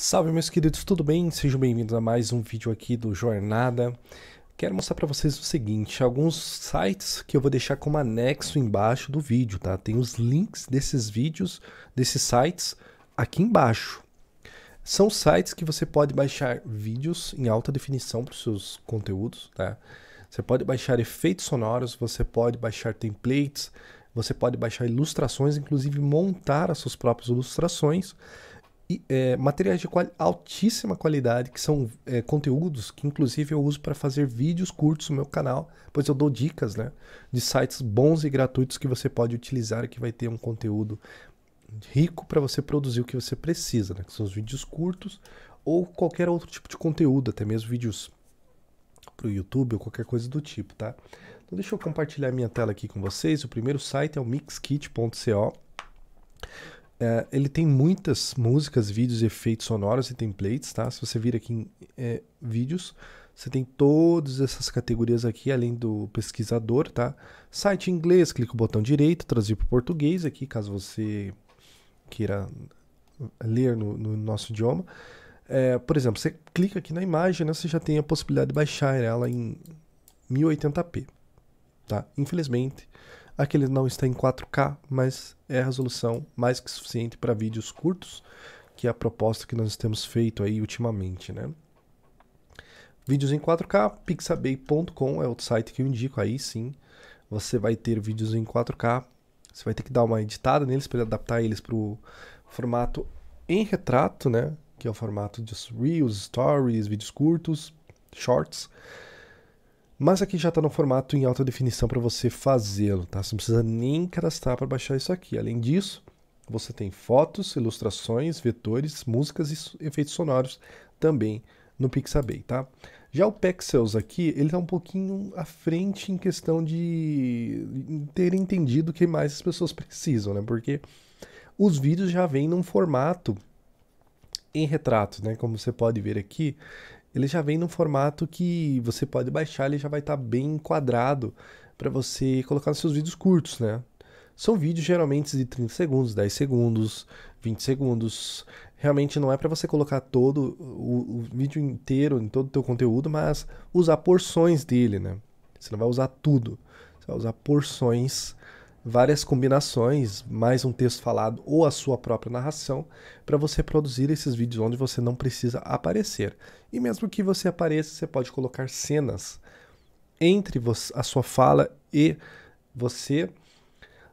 Salve meus queridos, tudo bem? Sejam bem-vindos a mais um vídeo aqui do Jornada. Quero mostrar para vocês o seguinte, alguns sites que eu vou deixar como anexo embaixo do vídeo, tá? Tem os links desses vídeos, desses sites aqui embaixo. São sites que você pode baixar vídeos em alta definição para os seus conteúdos, tá? Você pode baixar efeitos sonoros, você pode baixar templates, você pode baixar ilustrações, inclusive montar as suas próprias ilustrações e, é, materiais de quali altíssima qualidade, que são é, conteúdos que inclusive eu uso para fazer vídeos curtos no meu canal, pois eu dou dicas né, de sites bons e gratuitos que você pode utilizar que vai ter um conteúdo rico para você produzir o que você precisa, né, que são os vídeos curtos ou qualquer outro tipo de conteúdo, até mesmo vídeos para o YouTube ou qualquer coisa do tipo, tá? Então deixa eu compartilhar minha tela aqui com vocês. O primeiro site é o mixkit.co. É, ele tem muitas músicas, vídeos, efeitos sonoros e templates, tá? Se você vir aqui em é, vídeos, você tem todas essas categorias aqui, além do pesquisador, tá? Site em inglês, clica o botão direito, traduzir para português aqui, caso você queira ler no, no nosso idioma. É, por exemplo, você clica aqui na imagem, né, você já tem a possibilidade de baixar ela em 1080p, tá? Infelizmente, Aqui ele não está em 4K, mas é a resolução mais que suficiente para vídeos curtos, que é a proposta que nós temos feito aí ultimamente, né? Vídeos em 4K, pixabay.com é o site que eu indico, aí sim você vai ter vídeos em 4K. Você vai ter que dar uma editada neles para adaptar eles para o formato em retrato, né? Que é o formato de Reels, Stories, vídeos curtos, Shorts. Mas aqui já está no formato em alta definição para você fazê-lo, tá? Você não precisa nem cadastrar para baixar isso aqui. Além disso, você tem fotos, ilustrações, vetores, músicas e efeitos sonoros também no Pixabay, tá? Já o Pexels aqui, ele está um pouquinho à frente em questão de ter entendido o que mais as pessoas precisam, né? Porque os vídeos já vêm num formato em retratos, né? Como você pode ver aqui, ele já vem num formato que você pode baixar, ele já vai estar tá bem enquadrado para você colocar nos seus vídeos curtos, né? São vídeos geralmente de 30 segundos, 10 segundos, 20 segundos. Realmente não é para você colocar todo o, o, vídeo inteiro em todo o teu conteúdo, mas usar porções dele, né? Você não vai usar tudo, você vai usar porções várias combinações, mais um texto falado ou a sua própria narração, para você produzir esses vídeos onde você não precisa aparecer. E mesmo que você apareça, você pode colocar cenas entre a sua fala e você,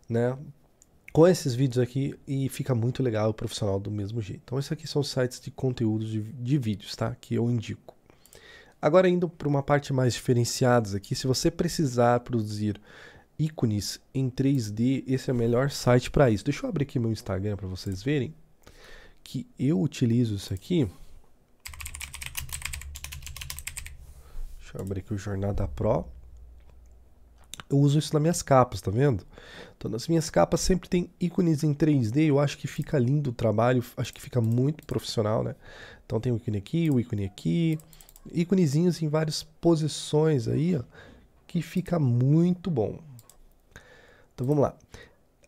né? Com esses vídeos aqui e fica muito legal o profissional do mesmo jeito. Então, esses aqui são sites de conteúdos de, de vídeos, tá? Que eu indico. Agora, indo para uma parte mais diferenciada aqui, se você precisar produzir ícones em 3D, esse é o melhor site para isso. Deixa eu abrir aqui meu Instagram para vocês verem que eu utilizo isso aqui. Deixa eu abrir aqui o Jornada Pro. Eu uso isso nas minhas capas, tá vendo? Então nas minhas capas sempre tem ícones em 3D, eu acho que fica lindo o trabalho, acho que fica muito profissional, né? Então tem o um ícone aqui, o um ícone aqui, íconezinhos em várias posições aí, ó, que fica muito bom. Então vamos lá.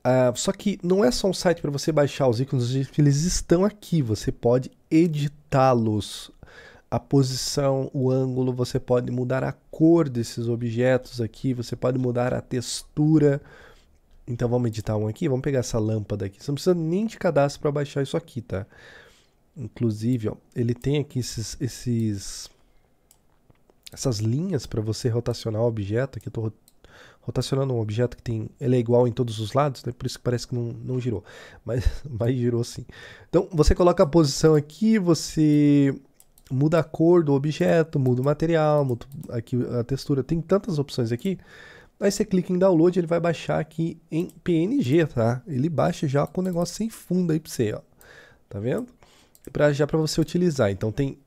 Ah, só que não é só um site para você baixar os ícones, eles estão aqui, você pode editá-los. A posição, o ângulo, você pode mudar a cor desses objetos aqui, você pode mudar a textura. Então vamos editar um aqui, vamos pegar essa lâmpada aqui. Você não precisa nem de cadastro para baixar isso aqui, tá? Inclusive, ó, ele tem aqui esses, esses essas linhas para você rotacionar o objeto. Aqui eu estou rotacionando um objeto que tem, ele é igual em todos os lados, né? por isso que parece que não, não girou, mas, mas girou sim. Então você coloca a posição aqui, você muda a cor do objeto, muda o material, muda aqui a textura, tem tantas opções aqui. Aí você clica em download, ele vai baixar aqui em PNG, tá? Ele baixa já com o negócio sem fundo aí pra você, ó. Tá vendo? Pra, já para você utilizar. Então tem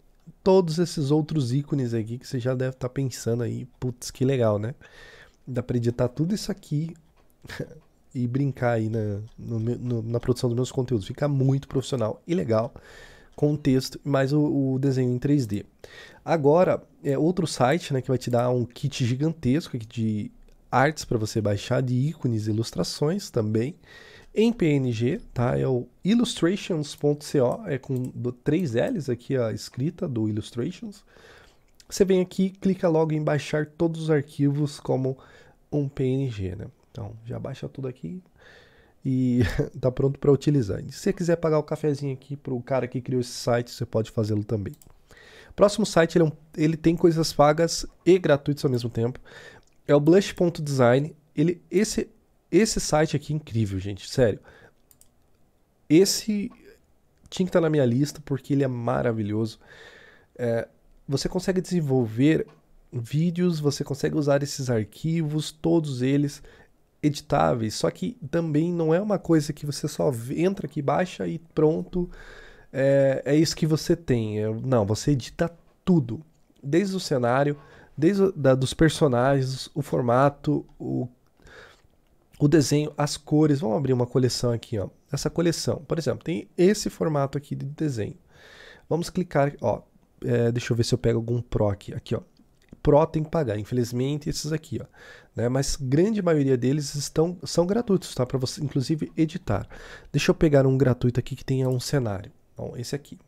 todos esses outros ícones aqui que você já deve estar tá pensando aí, putz, que legal, né? Dá pra editar tudo isso aqui e brincar aí na, no, no, na produção dos meus conteúdos. Fica muito profissional e legal com o texto mais o, o desenho em 3D. Agora, é outro site né, que vai te dar um kit gigantesco de artes para você baixar, de ícones e ilustrações também, em PNG, tá? É o illustrations.co, é com três L's aqui a escrita do illustrations. Você vem aqui, clica logo em baixar todos os arquivos como um PNG, né? Então, já baixa tudo aqui e tá pronto para utilizar. E se você quiser pagar o cafezinho aqui para o cara que criou esse site, você pode fazê-lo também. Próximo site, ele, é um, ele tem coisas pagas e gratuitas ao mesmo tempo. É o Blush.design. Ele, esse, esse site aqui é incrível, gente, sério. Esse tinha que estar tá na minha lista porque ele é maravilhoso. É, você consegue desenvolver vídeos, você consegue usar esses arquivos, todos eles editáveis, só que também não é uma coisa que você só entra aqui, baixa e pronto, é, é isso que você tem. É, não, você edita tudo, desde o cenário, desde o, da, dos personagens, o formato, o, o desenho, as cores. Vamos abrir uma coleção aqui, ó. Essa coleção, por exemplo, tem esse formato aqui de desenho. Vamos clicar, ó, é, deixa eu ver se eu pego algum Pro aqui. Aqui, ó. Pro tem que pagar, infelizmente, esses aqui, ó. Né? Mas grande maioria deles estão, são gratuitos, tá? Para você, inclusive, editar. Deixa eu pegar um gratuito aqui que tenha um cenário. Bom, esse aqui.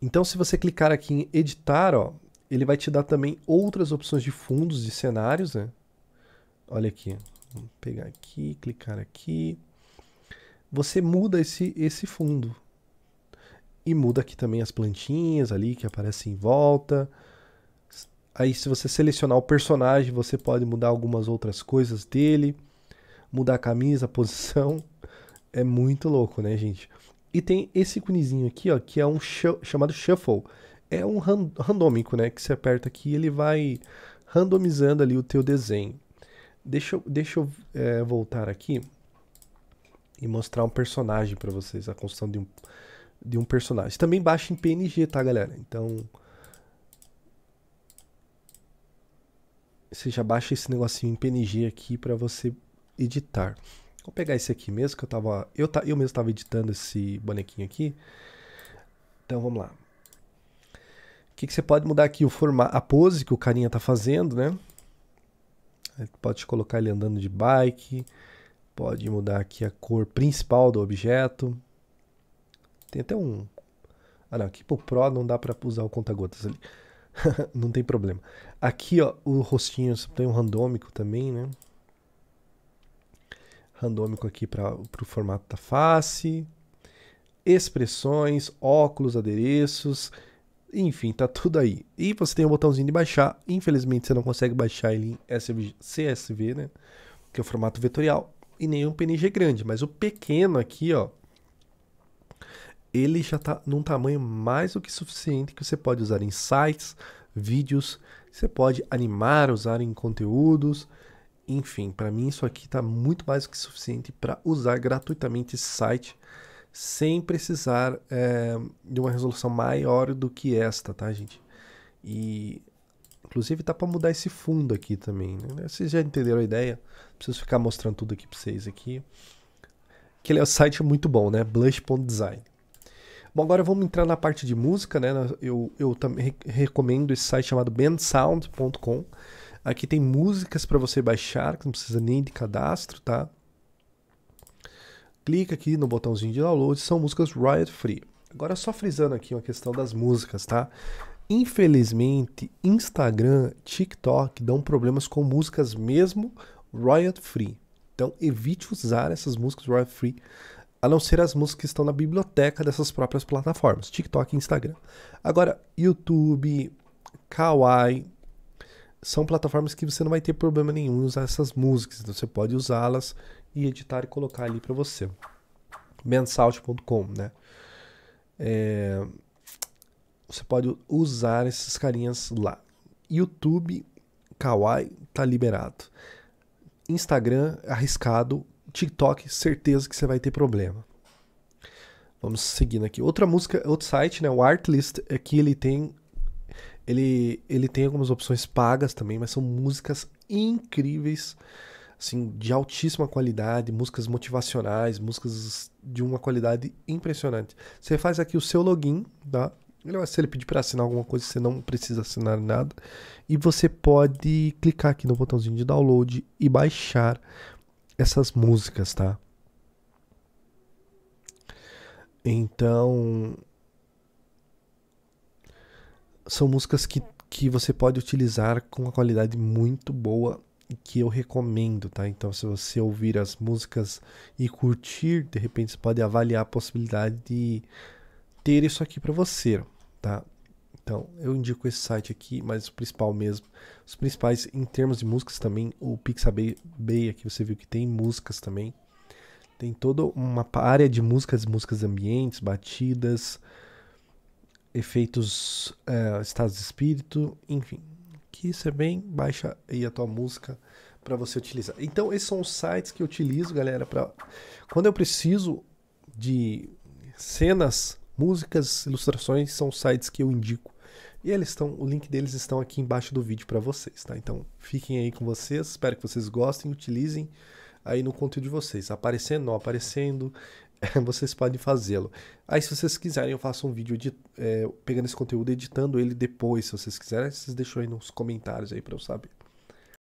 Então, se você clicar aqui em editar, ó, ele vai te dar também outras opções de fundos, de cenários, né? Olha aqui. Vamos pegar aqui, clicar aqui. Você muda esse, esse fundo, e muda aqui também as plantinhas ali que aparecem em volta. Aí se você selecionar o personagem, você pode mudar algumas outras coisas dele. Mudar a camisa, a posição. É muito louco, né, gente? E tem esse cunizinho aqui, ó, que é um chamado Shuffle. É um ran randômico, né? Que você aperta aqui ele vai randomizando ali o teu desenho. Deixa eu, deixa eu é, voltar aqui e mostrar um personagem para vocês. A construção de um de um personagem. Também baixa em PNG, tá, galera? Então. Você já baixa esse negocinho em PNG aqui para você editar. Vou pegar esse aqui mesmo, que eu tava. Eu, ta, eu mesmo tava editando esse bonequinho aqui. Então vamos lá. O que, que você pode mudar aqui? O formato, a pose que o carinha tá fazendo, né? Pode colocar ele andando de bike. Pode mudar aqui a cor principal do objeto. Tem até um. Ah, não, aqui pro Pro não dá para usar o conta-gotas ali. não tem problema. Aqui, ó, o rostinho tem um randômico também, né? Randômico aqui para o formato da face. Expressões, óculos, adereços. Enfim, tá tudo aí. E você tem o um botãozinho de baixar. Infelizmente você não consegue baixar ele em SV, CSV, né? Que é o formato vetorial. E nem um PNG grande. Mas o pequeno aqui, ó ele já está num tamanho mais do que suficiente que você pode usar em sites, vídeos, você pode animar, usar em conteúdos. Enfim, para mim isso aqui está muito mais do que suficiente para usar gratuitamente esse site sem precisar é, de uma resolução maior do que esta, tá, gente? E inclusive tá para mudar esse fundo aqui também. Né? Vocês já entenderam a ideia? Preciso ficar mostrando tudo aqui para vocês aqui. Que ele é um site muito bom, né? Blush.design. Bom, agora vamos entrar na parte de música, né? Eu, eu também recomendo esse site chamado bandsound.com. Aqui tem músicas para você baixar, que não precisa nem de cadastro, tá? Clica aqui no botãozinho de download, são músicas royalty free. Agora só frisando aqui uma questão das músicas, tá? Infelizmente, Instagram, TikTok dão problemas com músicas mesmo royalty free. Então evite usar essas músicas royalty free a não ser as músicas que estão na biblioteca dessas próprias plataformas, TikTok e Instagram. Agora, YouTube, Kawaii, são plataformas que você não vai ter problema nenhum usar essas músicas, então você pode usá-las e editar e colocar ali para você. Mensalt.com, né? É... Você pode usar esses carinhas lá. YouTube, Kawaii, tá liberado. Instagram, arriscado, TikTok, certeza que você vai ter problema. Vamos seguindo aqui. Outra música, outro site, né? O Artlist, aqui é ele tem ele, ele tem algumas opções pagas também, mas são músicas incríveis, assim, de altíssima qualidade, músicas motivacionais, músicas de uma qualidade impressionante. Você faz aqui o seu login, tá? Se ele pedir para assinar alguma coisa, você não precisa assinar nada. E você pode clicar aqui no botãozinho de download e baixar essas músicas, tá? Então. São músicas que, que você pode utilizar com uma qualidade muito boa e que eu recomendo, tá? Então, se você ouvir as músicas e curtir, de repente você pode avaliar a possibilidade de ter isso aqui para você, tá? Então, eu indico esse site aqui, mas o principal mesmo. Os principais em termos de músicas também, o Pixabay aqui você viu que tem músicas também. Tem toda uma área de músicas, músicas ambientes, batidas, efeitos, é, estados de espírito, enfim. Que você é bem baixa aí a tua música para você utilizar. Então, esses são os sites que eu utilizo, galera, para quando eu preciso de cenas, músicas, ilustrações, são sites que eu indico e eles estão, o link deles estão aqui embaixo do vídeo para vocês, tá? Então fiquem aí com vocês, espero que vocês gostem, utilizem aí no conteúdo de vocês, aparecendo, não aparecendo, vocês podem fazê-lo. Aí, se vocês quiserem, eu faço um vídeo de eh, é, pegando esse conteúdo, editando ele depois. Se vocês quiserem, vocês deixam aí nos comentários aí para eu saber.